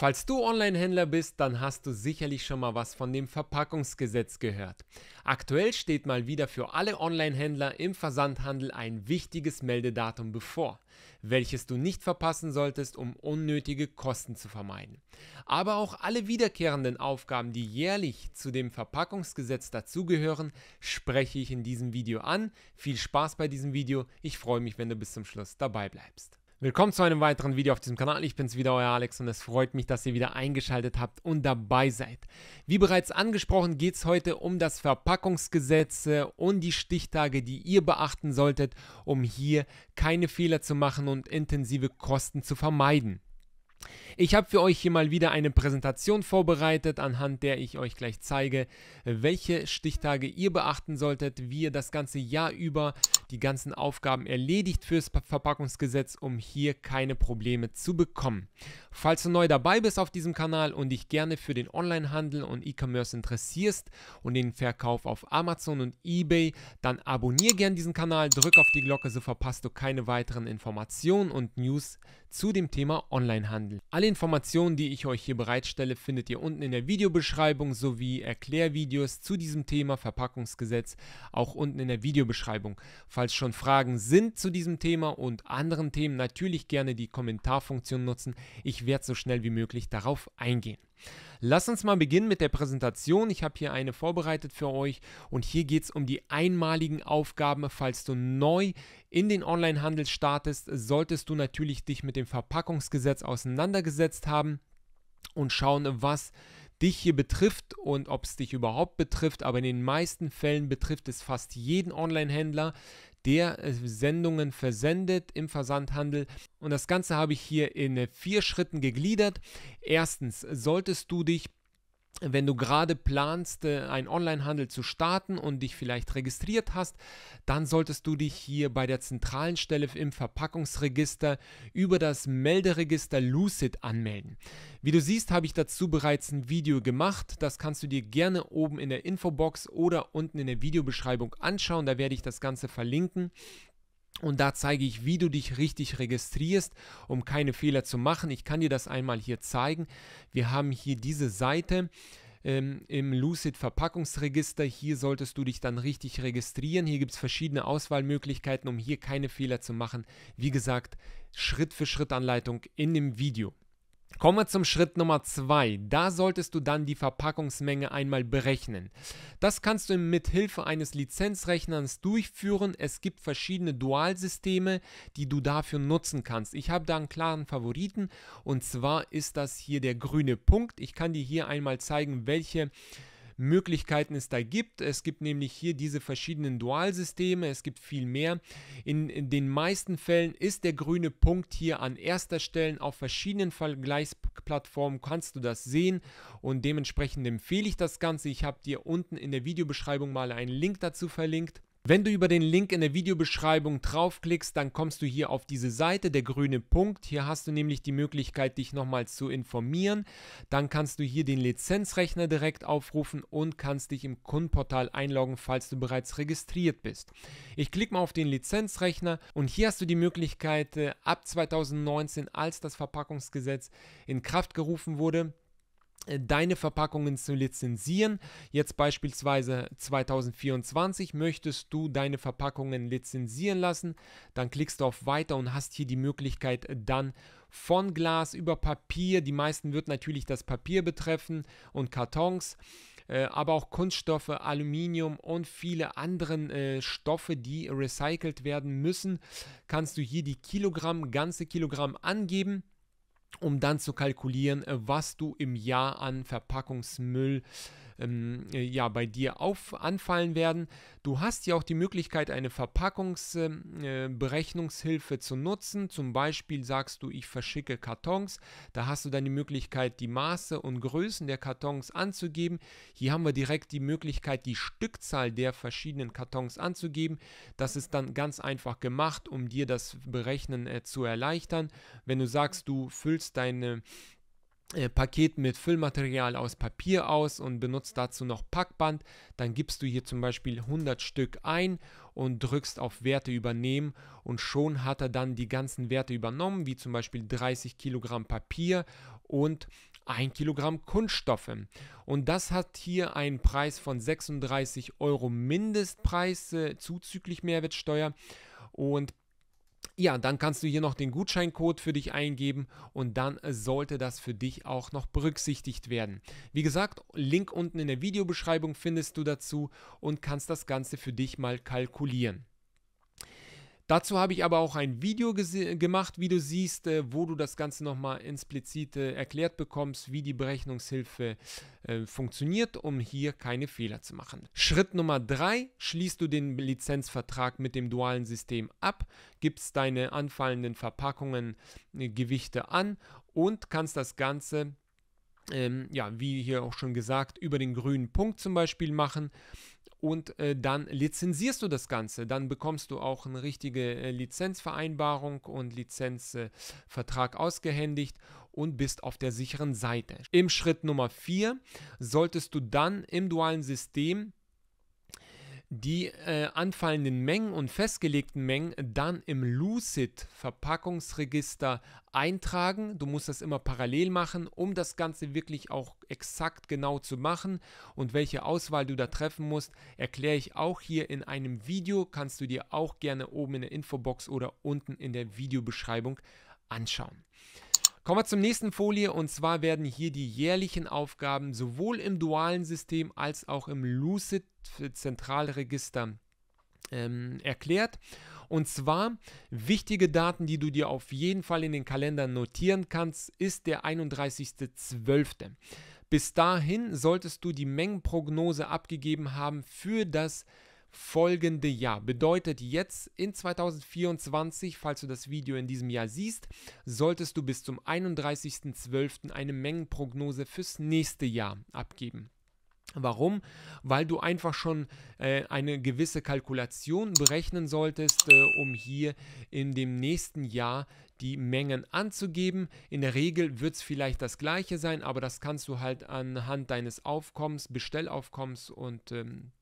Falls du Online-Händler bist, dann hast du sicherlich schon mal was von dem Verpackungsgesetz gehört. Aktuell steht mal wieder für alle Online-Händler im Versandhandel ein wichtiges Meldedatum bevor, welches du nicht verpassen solltest, um unnötige Kosten zu vermeiden. Aber auch alle wiederkehrenden Aufgaben, die jährlich zu dem Verpackungsgesetz dazugehören, spreche ich in diesem Video an. Viel Spaß bei diesem Video. Ich freue mich, wenn du bis zum Schluss dabei bleibst. Willkommen zu einem weiteren Video auf diesem Kanal. Ich bin's wieder, euer Alex und es freut mich, dass ihr wieder eingeschaltet habt und dabei seid. Wie bereits angesprochen, geht's heute um das Verpackungsgesetz äh, und die Stichtage, die ihr beachten solltet, um hier keine Fehler zu machen und intensive Kosten zu vermeiden. Ich habe für euch hier mal wieder eine Präsentation vorbereitet, anhand der ich euch gleich zeige, welche Stichtage ihr beachten solltet, wie ihr das ganze Jahr über die ganzen Aufgaben erledigt fürs Verpackungsgesetz, um hier keine Probleme zu bekommen. Falls du neu dabei bist auf diesem Kanal und dich gerne für den Onlinehandel und E-Commerce interessierst und den Verkauf auf Amazon und eBay, dann abonniere gerne diesen Kanal, drück auf die Glocke, so verpasst du keine weiteren Informationen und News zu dem Thema Onlinehandel. Alle Informationen, die ich euch hier bereitstelle, findet ihr unten in der Videobeschreibung sowie Erklärvideos zu diesem Thema Verpackungsgesetz auch unten in der Videobeschreibung. Falls schon Fragen sind zu diesem Thema und anderen Themen, natürlich gerne die Kommentarfunktion nutzen. Ich werde so schnell wie möglich darauf eingehen. Lass uns mal beginnen mit der Präsentation. Ich habe hier eine vorbereitet für euch und hier geht es um die einmaligen Aufgaben. Falls du neu in den Onlinehandel startest, solltest du natürlich dich mit dem Verpackungsgesetz auseinandergesetzt haben und schauen, was dich hier betrifft und ob es dich überhaupt betrifft, aber in den meisten Fällen betrifft es fast jeden Online-Händler, der äh, Sendungen versendet im Versandhandel. Und das Ganze habe ich hier in äh, vier Schritten gegliedert. Erstens solltest du dich wenn du gerade planst, äh, einen Onlinehandel zu starten und dich vielleicht registriert hast, dann solltest du dich hier bei der zentralen Stelle im Verpackungsregister über das Melderegister Lucid anmelden. Wie du siehst, habe ich dazu bereits ein Video gemacht. Das kannst du dir gerne oben in der Infobox oder unten in der Videobeschreibung anschauen. Da werde ich das Ganze verlinken. Und da zeige ich, wie du dich richtig registrierst, um keine Fehler zu machen. Ich kann dir das einmal hier zeigen. Wir haben hier diese Seite ähm, im Lucid Verpackungsregister. Hier solltest du dich dann richtig registrieren. Hier gibt es verschiedene Auswahlmöglichkeiten, um hier keine Fehler zu machen. Wie gesagt, Schritt-für-Schritt-Anleitung in dem Video. Kommen wir zum Schritt Nummer 2. Da solltest du dann die Verpackungsmenge einmal berechnen. Das kannst du mit Hilfe eines Lizenzrechners durchführen. Es gibt verschiedene Dualsysteme, die du dafür nutzen kannst. Ich habe da einen klaren Favoriten und zwar ist das hier der grüne Punkt. Ich kann dir hier einmal zeigen, welche Möglichkeiten es da gibt. Es gibt nämlich hier diese verschiedenen Dualsysteme, es gibt viel mehr. In, in den meisten Fällen ist der grüne Punkt hier an erster Stelle. Auf verschiedenen Vergleichsplattformen kannst du das sehen und dementsprechend empfehle ich das Ganze. Ich habe dir unten in der Videobeschreibung mal einen Link dazu verlinkt. Wenn du über den Link in der Videobeschreibung draufklickst, dann kommst du hier auf diese Seite, der grüne Punkt. Hier hast du nämlich die Möglichkeit, dich nochmal zu informieren. Dann kannst du hier den Lizenzrechner direkt aufrufen und kannst dich im Kundenportal einloggen, falls du bereits registriert bist. Ich klicke mal auf den Lizenzrechner und hier hast du die Möglichkeit, äh, ab 2019, als das Verpackungsgesetz in Kraft gerufen wurde, äh, deine Verpackungen zu lizenzieren. Jetzt beispielsweise 2024 möchtest du deine Verpackungen lizenzieren lassen, dann klickst du auf Weiter und hast hier die Möglichkeit äh, dann von Glas über Papier, die meisten wird natürlich das Papier betreffen und Kartons, äh, aber auch Kunststoffe, Aluminium und viele andere äh, Stoffe, die recycelt werden müssen, kannst du hier die Kilogramm, ganze Kilogramm angeben um dann zu kalkulieren, äh, was du im Jahr an Verpackungsmüll ähm, äh, ja, bei dir auf, anfallen werden. Du hast ja auch die Möglichkeit, eine Verpackungsberechnungshilfe ähm, äh, zu nutzen. Zum Beispiel sagst du, ich verschicke Kartons. Da hast du dann die Möglichkeit, die Maße und Größen der Kartons anzugeben. Hier haben wir direkt die Möglichkeit, die Stückzahl der verschiedenen Kartons anzugeben. Das ist dann ganz einfach gemacht, um dir das Berechnen äh, zu erleichtern. Wenn du sagst, du füllst füllst deine äh, Paket mit Füllmaterial aus Papier aus und benutzt dazu noch Packband, dann gibst du hier zum Beispiel 100 Stück ein und drückst auf Werte übernehmen und schon hat er dann die ganzen Werte übernommen, wie zum Beispiel 30 Kilogramm Papier und 1 Kilogramm Kunststoffe. Und das hat hier einen Preis von 36 Euro Mindestpreis äh, zuzüglich Mehrwertsteuer. Und ja, dann kannst du hier noch den Gutscheincode für dich eingeben und dann äh, sollte das für dich auch noch berücksichtigt werden. Wie gesagt, Link unten in der Videobeschreibung findest du dazu und kannst das Ganze für dich mal kalkulieren. Dazu habe ich aber auch ein Video gemacht, wie du siehst, äh, wo du das Ganze nochmal explizit äh, erklärt bekommst, wie die Berechnungshilfe äh, funktioniert, um hier keine Fehler zu machen. Schritt Nummer 3, schließt du den Lizenzvertrag mit dem dualen System ab, gibst deine anfallenden Verpackungen äh, Gewichte an und kannst das Ganze ähm, ja, wie hier auch schon gesagt, über den grünen Punkt zum Beispiel machen und äh, dann lizenzierst du das Ganze. Dann bekommst du auch eine richtige äh, Lizenzvereinbarung und Lizenzvertrag äh, ausgehändigt und bist auf der sicheren Seite. Im Schritt Nummer 4 solltest du dann im dualen System die äh, anfallenden Mengen und festgelegten Mengen dann im Lucid-Verpackungsregister eintragen. Du musst das immer parallel machen, um das Ganze wirklich auch exakt genau zu machen. Und welche Auswahl du da treffen musst, erkläre ich auch hier in einem Video. Kannst du dir auch gerne oben in der Infobox oder unten in der Videobeschreibung anschauen. Kommen wir zum nächsten Folie und zwar werden hier die jährlichen Aufgaben sowohl im dualen System als auch im Lucid Zentralregister ähm, erklärt. Und zwar wichtige Daten, die du dir auf jeden Fall in den Kalender notieren kannst, ist der 31.12. Bis dahin solltest du die Mengenprognose abgegeben haben für das folgende Jahr. Bedeutet jetzt in 2024, falls du das Video in diesem Jahr siehst, solltest du bis zum 31.12. eine Mengenprognose fürs nächste Jahr abgeben. Warum? Weil du einfach schon äh, eine gewisse Kalkulation berechnen solltest, äh, um hier in dem nächsten Jahr die Mengen anzugeben. In der Regel wird es vielleicht das gleiche sein, aber das kannst du halt anhand deines Aufkommens, Bestellaufkommens und ähm,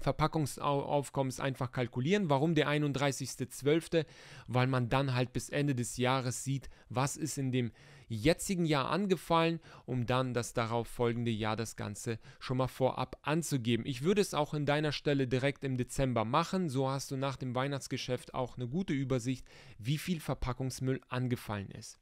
Verpackungsaufkommens einfach kalkulieren. Warum der 31.12.? Weil man dann halt bis Ende des Jahres sieht, was ist in dem jetzigen Jahr angefallen, um dann das darauf folgende Jahr das Ganze schon mal vorab anzugeben. Ich würde es auch in deiner Stelle direkt im Dezember machen. So hast du nach dem Weihnachtsgeschäft auch eine gute Übersicht, wie viel Verpackungsmüll angefallen ist.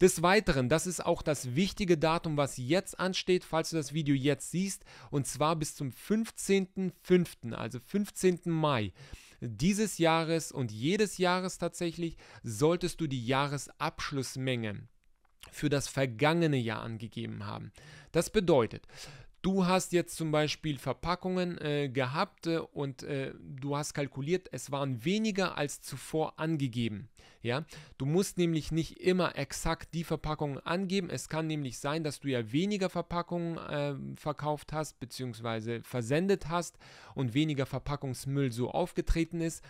Des Weiteren, das ist auch das wichtige Datum, was jetzt ansteht, falls du das Video jetzt siehst, und zwar bis zum 15.05., also 15. Mai dieses Jahres und jedes Jahres tatsächlich solltest du die Jahresabschlussmenge für das vergangene Jahr angegeben haben. Das bedeutet, Du hast jetzt zum Beispiel Verpackungen äh, gehabt äh, und äh, du hast kalkuliert, es waren weniger als zuvor angegeben. Ja, du musst nämlich nicht immer exakt die Verpackungen angeben. Es kann nämlich sein, dass du ja weniger Verpackungen ähm, verkauft hast bzw. versendet hast und weniger Verpackungsmüll so aufgetreten ist.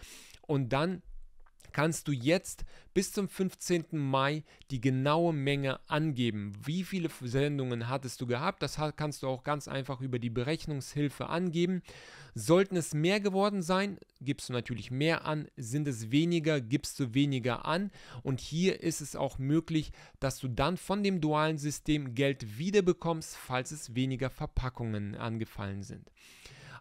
Und dann kannst du jetzt bis zum 15. Mai die genaue Menge angeben. Wie viele Sendungen hattest du gehabt? Das kannst du auch ganz einfach über die Berechnungshilfe angeben. Sollten es mehr geworden sein, gibst du natürlich mehr an. Sind es weniger, gibst du weniger an. Und hier ist es auch möglich, dass du dann von dem dualen System Geld wiederbekommst, falls es weniger Verpackungen angefallen sind.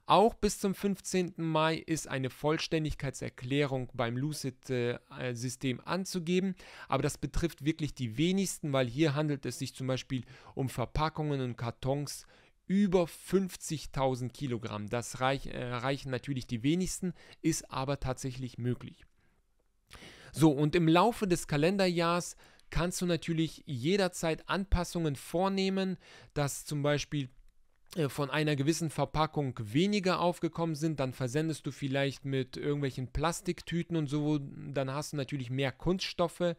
Auch bis zum 15. Mai ist eine Vollständigkeitserklärung beim Lucid-System anzugeben, aber das betrifft wirklich die wenigsten, weil hier handelt es sich zum Beispiel um Verpackungen und Kartons über 50.000 Kilogramm. Das reich, äh, reichen natürlich die wenigsten, ist aber tatsächlich möglich. So, und im Laufe des Kalenderjahrs kannst du natürlich jederzeit Anpassungen vornehmen, dass zum Beispiel äh, von einer gewissen Verpackung weniger aufgekommen sind, dann versendest du vielleicht mit irgendwelchen Plastiktüten und so, dann hast du natürlich mehr Kunststoffe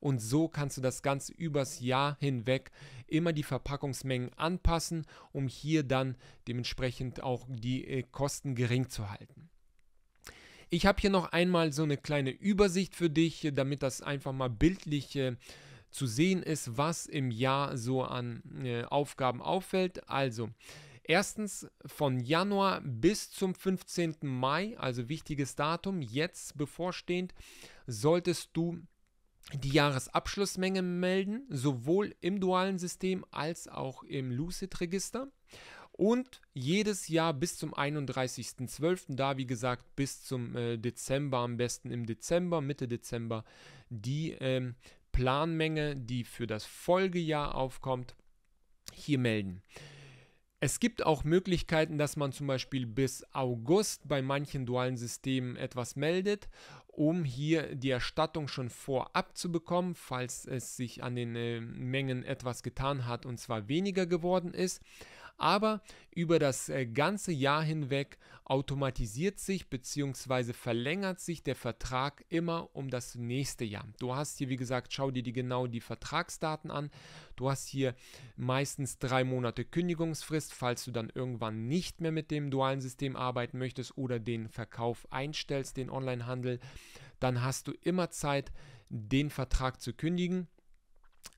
und so kannst du das Ganze übers Jahr hinweg immer die Verpackungsmengen anpassen, um hier dann dementsprechend auch die äh, Kosten gering zu halten. Ich habe hier noch einmal so eine kleine Übersicht für dich, damit das einfach mal bildlich äh, zu sehen ist, was im Jahr so an äh, Aufgaben auffällt. Also Erstens von Januar bis zum 15. Mai, also wichtiges Datum, jetzt bevorstehend, solltest du die Jahresabschlussmenge melden, sowohl im dualen System als auch im Lucid-Register. Und jedes Jahr bis zum 31.12., da wie gesagt bis zum äh, Dezember, am besten im Dezember, Mitte Dezember, die ähm, Planmenge, die für das Folgejahr aufkommt, hier melden. Es gibt auch Möglichkeiten, dass man zum Beispiel bis August bei manchen dualen Systemen etwas meldet, um hier die Erstattung schon vorab zu bekommen, falls es sich an den äh, Mengen etwas getan hat und zwar weniger geworden ist aber über das äh, ganze Jahr hinweg automatisiert sich bzw. verlängert sich der Vertrag immer um das nächste Jahr. Du hast hier, wie gesagt, schau dir die, genau die Vertragsdaten an. Du hast hier meistens drei Monate Kündigungsfrist, falls du dann irgendwann nicht mehr mit dem dualen System arbeiten möchtest oder den Verkauf einstellst, den Onlinehandel. Dann hast du immer Zeit, den Vertrag zu kündigen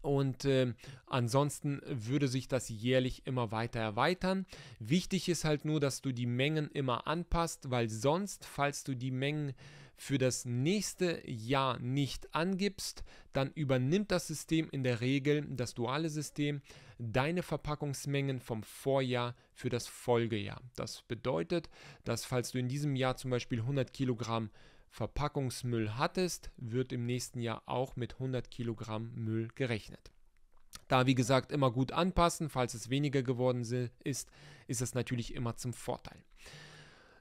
und äh, ansonsten würde sich das jährlich immer weiter erweitern. Wichtig ist halt nur, dass du die Mengen immer anpasst, weil sonst, falls du die Mengen für das nächste Jahr nicht angibst, dann übernimmt das System in der Regel, das duale System, deine Verpackungsmengen vom Vorjahr für das Folgejahr. Das bedeutet, dass falls du in diesem Jahr zum Beispiel 100 Kilogramm Verpackungsmüll hattest, wird im nächsten Jahr auch mit 100 Kilogramm Müll gerechnet. Da, wie gesagt, immer gut anpassen, falls es weniger geworden ist, ist es natürlich immer zum Vorteil.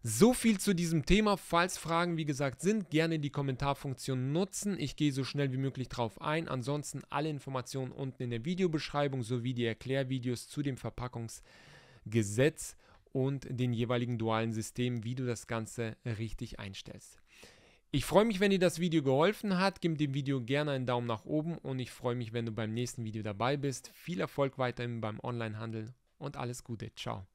So viel zu diesem Thema. Falls Fragen, wie gesagt, sind, gerne die Kommentarfunktion nutzen. Ich gehe so schnell wie möglich drauf ein. Ansonsten alle Informationen unten in der Videobeschreibung sowie die Erklärvideos zu dem Verpackungsgesetz und den jeweiligen dualen Systemen, wie du das Ganze richtig einstellst. Ich freue mich, wenn dir das Video geholfen hat. Gib dem Video gerne einen Daumen nach oben und ich freue mich, wenn du beim nächsten Video dabei bist. Viel Erfolg weiterhin beim Onlinehandel und alles Gute. Ciao.